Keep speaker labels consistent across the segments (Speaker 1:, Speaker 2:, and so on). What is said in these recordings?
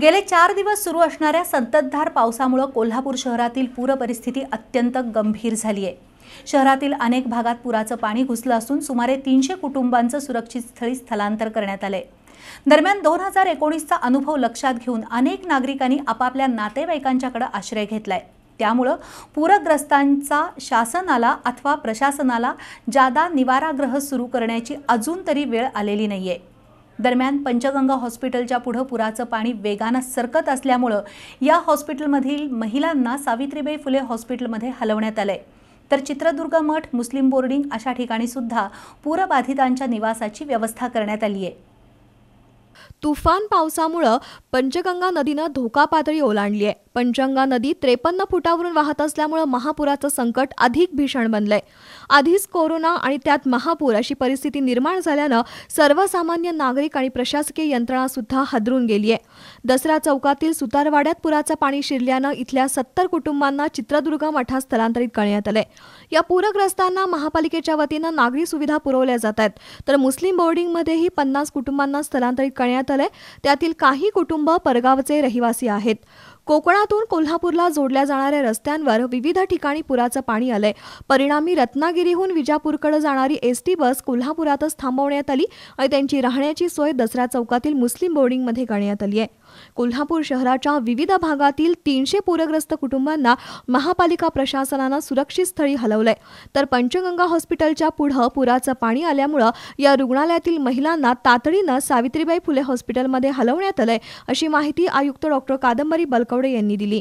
Speaker 1: गेले चार दिवस सुरू असणाऱ्या संततधार पावसामुळे कोल्हापूर शहरातील पूर परिस्थिती अत्यंत गंभीर झाली आहे शहरातील अनेक भागात पुराचं पाणी घुसलं असून सुमारे तीनशे कुटुंबांचं सुरक्षित स्थळी स्थलांतर करण्यात आलंय दरम्यान दोन हजार एकोणीसचा अनुभव लक्षात घेऊन अनेक नागरिकांनी आपापल्या नातेवाईकांच्याकडे आश्रय घेतलाय त्यामुळं पूरग्रस्तांचा शासनाला अथवा प्रशासनाला जादा निवारागृह सुरू करण्याची अजून तरी वेळ आलेली नाहीये दरम्यान पंचगंगा हॉस्पिटलच्या पुढं पुराचं पाणी वेगानं सरकत असल्यामुळं या हॉस्पिटलमधील महिलांना सावित्रीबाई फुले हॉस्पिटलमध्ये हलवण्यात आलंय तर चित्रदुर्ग मठ मुस्लिम बोर्डिंग अशा ठिकाणी सुद्धा पूरबाधितांच्या निवासाची व्यवस्था करण्यात आली आहे तुफान पावसामुळं
Speaker 2: पंचगंगा नदीनं धोका पातळी ओलांडली आहे पंचंगा नदी त्रेपन्न फुटावरून वाहत असल्यामुळे महापुराचं संकट अधिक भीषण बनलंय आधीच कोरोना आणि त्यात महापूर अशी परिस्थिती निर्माण झाल्यानं सर्वसामान्य नागरिक आणि प्रशासकीय यंत्रणा सुद्धा हादरून गेली दसरा चौकातील सुतारवाड्यात पुराचं पाणी शिरल्यानं इथल्या सत्तर कुटुंबांना चित्रदुर्ग मठात स्थलांतरित करण्यात आलंय या पूरग्रस्तांना महापालिकेच्या वतीनं नागरी सुविधा पुरवल्या जात आहेत तर मुस्लिम बोर्डिंगमध्येही पन्नास कुटुंबांना स्थलांतरित करण्यात आलंय त्यातील काही कुटुंब परगावचे रहिवासी आहेत कोकणातून कोल्हापूरला जोडल्या जाणाऱ्या रस्त्यांवर विविध ठिकाणी पुराचं पाणी आलंय परिणामी रत्नागिरीहून विजापूरकडे जाणारी एस टी बस कोल्हापुरातच थांबवण्यात आली आणि त्यांची राहण्याची सोय दसरा चौकातील मुस्लिम बोर्डिंगमध्ये करण्यात आली आहे कोल्हापूर शहराच्या विविध भागातील तीनशे पूरग्रस्त कुटुंबांना महापालिका प्रशासनानं सुरक्षित स्थळी हलवलंय तर पंचगंगा हॉस्पिटलच्या पुढं पुराचं पाणी आल्यामुळं या रुग्णालयातील महिलांना तातडीनं सावित्रीबाई फुले हॉस्पिटलमध्ये हलवण्यात आलंय अशी माहिती आयुक्त डॉक्टर कादंबरी बलकवडे यांनी दिली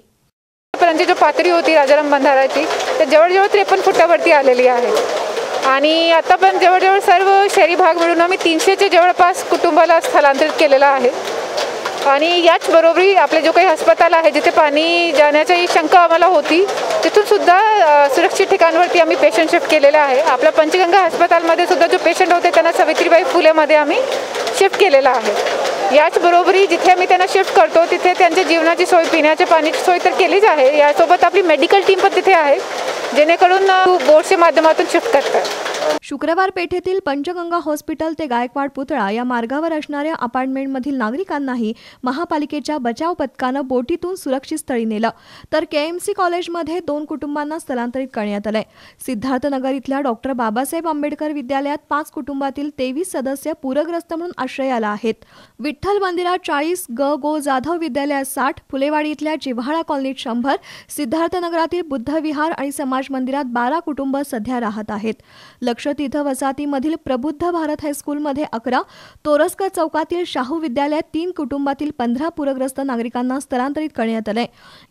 Speaker 2: जो पातळी होती राजाराम
Speaker 3: बंधाराची तर जवळजवळ त्रेपन्न फुटावरती आलेली आहे आणि आता पण जवळजवळ सर्व शहरी भाग मिळून आम्ही तीनशेच्या जवळपास कुटुंबाला स्थलांतरित केलेलं आहे आणि याचबरोबरी आपले जो काही अस्पताल आहे जिथे पाणी जाण्याची शंका आम्हाला होती तिथून सुद्धा सुरक्षित ठिकाणवरती आम्ही पेशंट शिफ्ट केलेला आहे आपल्या पंचगंगा हस्पतालमध्ये सुद्धा जो पेशंट होते त्यांना सावित्रीबाई फुलेमध्ये आम्ही शिफ्ट केलेला आहे याचबरोबरी जिथे आम्ही त्यांना शिफ्ट करतो तिथे त्यांच्या जीवनाची सोय पिण्याच्या पाण्याची सोय तर केलीच आहे यासोबत आपली मेडिकल टीम पण तिथे आहे जेणेकरून बोर्डच्या माध्यमातून शिफ्ट करतात
Speaker 2: शुक्रवार पेठेतील पंचगंगा हॉस्पिटल ते गायकवाड पुतळा या मार्गावर असणाऱ्या अपार्टमेंटमधील नागरिकांनाही महापालिकेच्या बचाव पथकानं बोटीतून सुरक्षित स्थळी नेलं तर केएमसी कॉलेजमध्ये दोन कुटुंबांना स्थलांतरित करण्यात आलंय सिद्धार्थनगर इथल्या डॉक्टर बाबासाहेब आंबेडकर विद्यालयात पाच कुटुंबातील तेवीस सदस्य पूरग्रस्त म्हणून आश्रयाला आहेत विठ्ठल मंदिरात चाळीस ग गो जाधव विद्यालयात साठ फुलेवाडी इथल्या जिव्हाळा कॉलनीत शंभर सिद्धार्थनगरातील बुद्ध विहार आणि समाज मंदिरात बारा कुटुंब सध्या राहत आहेत लक्षात इथं वसाहतीमधील प्रबुद्ध भारत हायस्कूलमध्ये अकरा तोरसकर चौकातील शाहू विद्यालयात तीन कुटुंबातील पंधरा पूरग्रस्त नागरिकांना स्थलांतरित करण्यात आले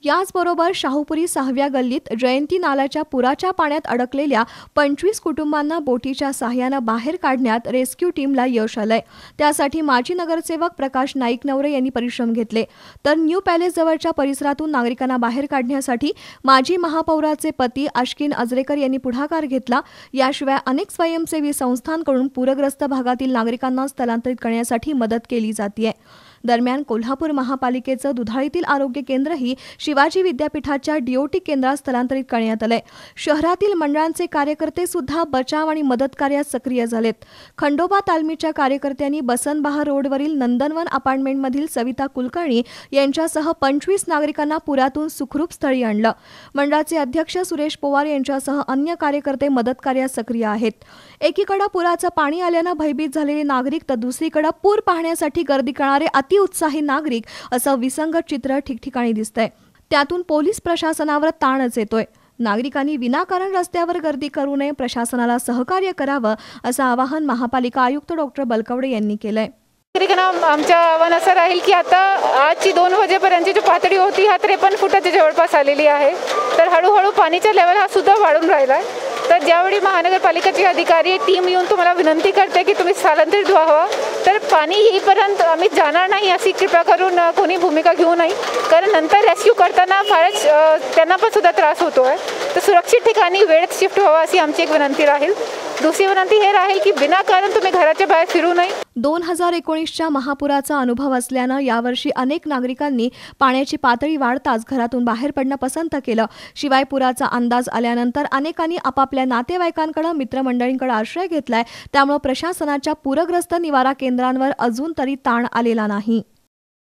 Speaker 2: याचबरोबर शाहूपुरी सहाव्या गल्लीत जयंती नाल्याच्या पुराच्या पाण्यात अडकलेल्या पंचवीस कुटुंबांना बोटीच्या सहाय्यानं बाहेर काढण्यात रेस्क्यू टीमला यश आलंय त्यासाठी माजी नगरसेवक प्रकाश नाईक नवरे यांनी परिश्रम घेतले तर न्यू पॅलेस जवळच्या परिसरातून नागरिकांना बाहेर काढण्यासाठी माजी महापौराचे पती अश्किन अजरेकर यांनी पुढाकार घेतला याशिवाय अनेक स्वयंसेवी संस्थांकडून पूरग्रस्त भागातील नागरिकांना स्थलांतरित करण्यासाठी मदत केली जाते दरम्यान कोल्हापूर महापालिकेचं दुधाळीतील आरोग्य केंद्रही शिवाजी विद्यापीठाच्या डीओटी केंद्रात स्थलांतरित करण्यात आलंय शहरातील मंडळांचे कार्यकर्ते सुद्धा बचाव आणि मदत कार्यात सक्रिय झालेत खंडोबा तालमीच्या कार्यकर्त्यांनी बसनबहा रोडवरील नंदनवन अपार्टमेंटमधील सविता कुलकर्णी यांच्यासह पंचवीस नागरिकांना पुरातून सुखरूप स्थळी आणलं मंडळाचे अध्यक्ष सुरेश पवार यांच्यासह अन्य कार्यकर्ते मदत कार्यात सक्रिय आहेत एकीकडे पुराचं पाणी आल्यानं भयभीत झालेले नागरिक तर दुसरीकडे पूर पाहण्यासाठी गर्दी करणारे अतिउत्साही नागरिक असं विसंगत चित्र ठिकठिकाणी दिसतंय त्यातून पोलीस प्रशासनावर ताणच येतोय नागरिकांनी विनाकारण रस्त्यावर गर्दी करू नये प्रशासनाला सहकार्य करावं असं आवाहन महापालिका आयुक्त डॉक्टर बलकवडे यांनी केलंय नागरिकांना आमच्या आव्हान असं राहील की आता
Speaker 3: आजची दोन वाजेपर्यंतची जी पातळी होती हा त्रेपन्न फुटाच्या जवळपास आलेली आहे तर हळूहळू पाणीचा लेवल हा सुद्धा वाढून राहिला आहे तर ज्यावेळी महानगरपालिकेचे अधिकारी टीम येऊन तुम्हाला विनंती करते की तुम्ही स्थलांतरित व्हावा तर पाणी येईपर्यंत आम्ही जाणार नाही अशी कृपा करून कोणी भूमिका घेऊ नये कारण नंतर रेस्क्यू करताना फारच त्यांना पण सुद्धा त्रास होतो आहे तर सुरक्षित ठिकाणी वेळेत शिफ्ट व्हावा अशी आमची एक विनंती राहील दुसरी विनंती हे राहील की
Speaker 2: कारण तुम्ही घराच्या बाहेर फिरू नये दोन हजार एकोणीसच्या महापुराचा अनुभव असल्यानं यावर्षी अनेक नागरिकांनी पाण्याची पातळी वाढताच घरातून बाहेर पडणं पसंत केलं शिवाय पुराचा अंदाज आल्यानंतर अनेकांनी आपापल्या नातेवाईकांकडं मित्रमंडळींकडं आश्रय घेतलाय त्यामुळे प्रशासनाच्या पूरग्रस्त निवारा केंद्रांवर अजून तरी ताण आलेला नाही